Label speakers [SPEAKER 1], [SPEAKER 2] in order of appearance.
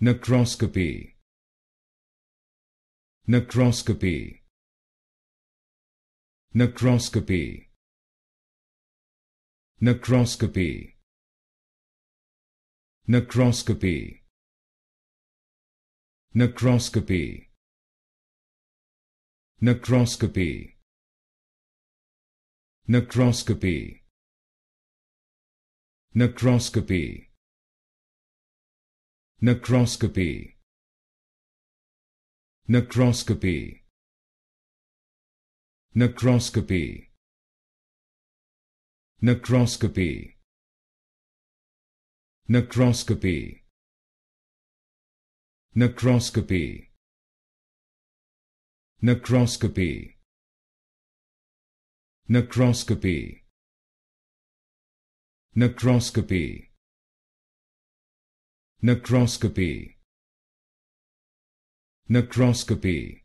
[SPEAKER 1] necroscopy necroscopy necroscopy necroscopy necroscopy necroscopy necroscopy necroscopy necroscopy Necroscopy. Necroscopy. Necroscopy. Necroscopy. Necroscopy. Necroscopy. Necroscopy. Necroscopy. Necroscopy. Necroscopy Necroscopy